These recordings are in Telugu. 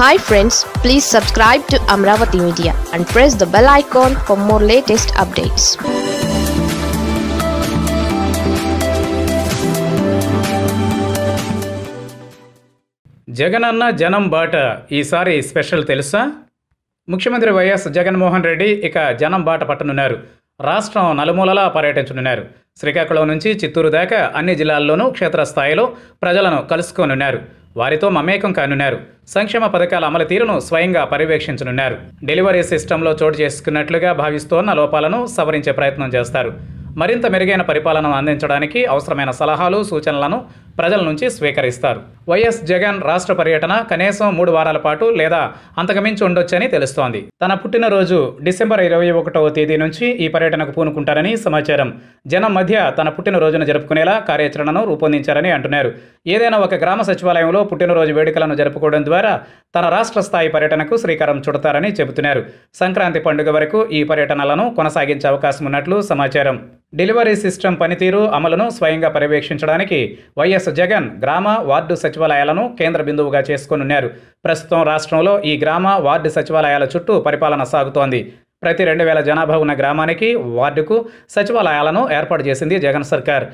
hi friends please subscribe to Amaravati media and press the bell icon for more latest updates Jagananna జనం బాట ఈసారి స్పెషల్ తెలుసా ముఖ్యమంత్రి వైఎస్ జగన్మోహన్ రెడ్డి ఇక జనం బాట పట్టనున్నారు రాష్ట్రం నలుమూలలా పర్యటించనున్నారు శ్రీకాకుళం నుంచి చిత్తూరు దాకా అన్ని జిల్లాల్లోనూ క్షేత్రస్థాయిలో ప్రజలను కలుసుకోనున్నారు వారితో మమేకం కానున్నారు సంక్షేమ పథకాల అమలు తీరును స్వయంగా పర్యవేక్షించనున్నారు డెలివరీ సిస్టంలో చోటు చేసుకున్నట్లుగా భావిస్తోన్న లోపాలను సవరించే ప్రయత్నం చేస్తారు మరింత మెరుగైన పరిపాలన అందించడానికి అవసరమైన సలహాలు సూచనలను ప్రజల నుంచి స్వీకరిస్తారు వైఎస్ జగన్ రాష్ట్ర పర్యటన కనీసం మూడు వారాల పాటు లేదా అంతకమించి ఉండొచ్చని తెలుస్తోంది తన పుట్టినరోజు డిసెంబర్ ఇరవై ఒకటవ తేదీ నుంచి ఈ పర్యటనకు పూనుకుంటారని సమాచారం జనం మధ్య తన పుట్టినరోజును జరుపుకునేలా కార్యాచరణను రూపొందించారని అంటున్నారు ఏదైనా ఒక గ్రామ సచివాలయంలో పుట్టినరోజు వేడుకలను జరుపుకోవడం ద్వారా తన రాష్ట్ర స్థాయి పర్యటనకు శ్రీకారం చుడతారని చెబుతున్నారు సంక్రాంతి పండుగ వరకు ఈ పర్యటనలను కొనసాగించే అవకాశం ఉన్నట్లు సమాచారం డెలివరీ సిస్టమ్ పనితీరు అమలును స్వయంగా పర్యవేక్షించడానికి వైఎస్ జగన్ గ్రామ వార్డు సచివాలయాలను కేంద్ర బిందువుగా చేసుకొనున్నారు ప్రస్తుతం రాష్ట్రంలో ఈ గ్రామ వార్డు సచివాలయాల చుట్టూ పరిపాలన సాగుతోంది ప్రతి రెండు వేల జనాభా ఉన్న గ్రామానికి వార్డుకు సచివాలయాలను ఏర్పాటు చేసింది జగన్ సర్కార్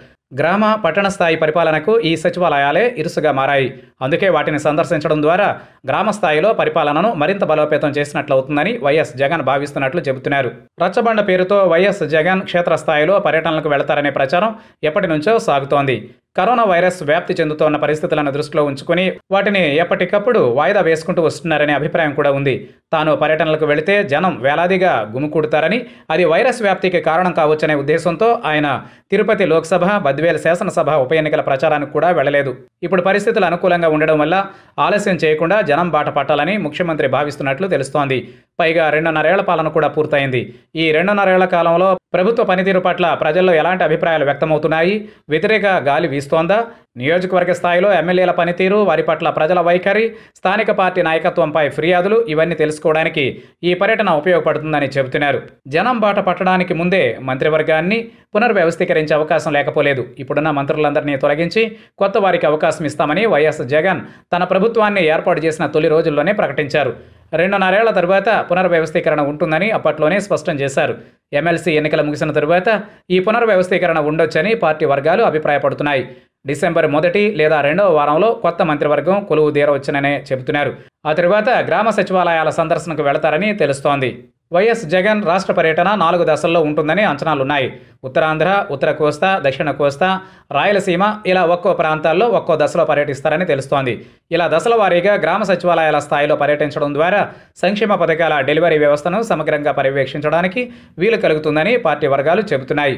గ్రామ పట్టణ స్థాయి పరిపాలనకు ఈ సచివాలయాలే ఇరుసుగా మారాయి అందుకే వాటిని సందర్శించడం ద్వారా గ్రామ స్థాయిలో పరిపాలనను మరింత బలోపేతం చేసినట్లవుతుందని వైఎస్ జగన్ భావిస్తున్నట్లు చెబుతున్నారు రచ్చబండ పేరుతో వైఎస్ జగన్ క్షేత్రస్థాయిలో పర్యటనలకు వెళతారనే ప్రచారం ఎప్పటి నుంచో సాగుతోంది కరోనా వైరస్ వ్యాప్తి చెందుతోన్న పరిస్థితులను దృష్టిలో ఉంచుకుని వాటిని ఎప్పటికప్పుడు వాయిదా వేసుకుంటూ వస్తున్నారనే అభిప్రాయం కూడా ఉంది తాను పర్యటనలకు వెళితే జనం వేలాదిగా గుమికూడతారని అది వైరస్ వ్యాప్తికి కారణం కావచ్చనే ఉద్దేశంతో ఆయన తిరుపతి లోక్సభ బద్వే పద్వేల శాసనసభ ఉప ఎన్నికల ప్రచారానికి కూడా వెళ్లలేదు ఇప్పుడు పరిస్థితులు అనుకూలంగా ఉండడం వల్ల ఆలస్యం చేయకుండా జనం బాట పట్టాలని ముఖ్యమంత్రి భావిస్తున్నట్లు తెలుస్తోంది పైగా రెండున్నరేళ్ల పాలన కూడా పూర్తయింది ఈ రెండున్నరేళ్ల కాలంలో ప్రభుత్వ పనితీరు పట్ల ప్రజల్లో ఎలాంటి అభిప్రాయాలు వ్యక్తమవుతున్నాయి వ్యతిరేక గాలి వీస్తోందా నియోజకవర్గ స్థాయిలో ఎమ్మెల్యేల పనితీరు వారి పట్ల ప్రజల వైఖరి స్థానిక పార్టీ నాయకత్వంపై ఫిర్యాదులు ఇవన్నీ తెలుసుకోవడానికి ఈ పర్యటన ఉపయోగపడుతుందని చెబుతున్నారు జనం బాట పట్టడానికి ముందే మంత్రివర్గాన్ని పునర్వ్యవస్థీకరించే అవకాశం లేకపోలేదు ఇప్పుడున్న మంత్రులందరినీ తొలగించి కొత్త వారికి అవకాశం ఇస్తామని వైఎస్ జగన్ తన ప్రభుత్వాన్ని ఏర్పాటు చేసిన తొలి రోజుల్లోనే ప్రకటించారు రెండున్నరేళ్ల తర్వాత పునర్వ్యవస్థీకరణ ఉంటుందని అప్పట్లోనే స్పష్టం చేశారు ఎమ్మెల్సీ ఎన్నికలు ముగిసిన తరువాత ఈ పునర్వ్యవస్థీకరణ ఉండొచ్చని పార్టీ వర్గాలు అభిప్రాయపడుతున్నాయి డిసెంబర్ మొదటి లేదా రెండవ వారంలో కొత్త మంత్రివర్గం కొలువు తీరవచ్చుననే చెబుతున్నారు ఆ తరువాత గ్రామ సచివాలయాల సందర్శనకు వెళతారని తెలుస్తోంది వైఎస్ జగన్ రాష్ట్ర పర్యటన నాలుగు దశల్లో ఉంటుందని అంచనాలున్నాయి ఉత్తరాంధ్ర ఉత్తర కోస్తా దక్షిణ కోస్తా రాయలసీమ ఇలా ఒక్కో ప్రాంతాల్లో ఒక్కో దశలో పర్యటిస్తారని తెలుస్తోంది ఇలా దశల వారీగా గ్రామ సచివాలయాల స్థాయిలో పర్యటించడం ద్వారా సంక్షేమ పథకాల డెలివరీ వ్యవస్థను సమగ్రంగా పర్యవేక్షించడానికి వీలు కలుగుతుందని పార్టీ వర్గాలు చెబుతున్నాయి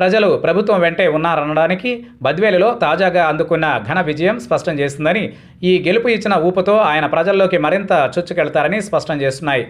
ప్రజలు ప్రభుత్వం వెంటే ఉన్నారనడానికి బద్వేలులో తాజాగా అందుకున్న ఘన విజయం స్పష్టం చేస్తుందని ఈ గెలుపు ఇచ్చిన ఊపుతో ఆయన ప్రజల్లోకి మరింత చుచ్చుకెళ్తారని స్పష్టం చేస్తున్నాయి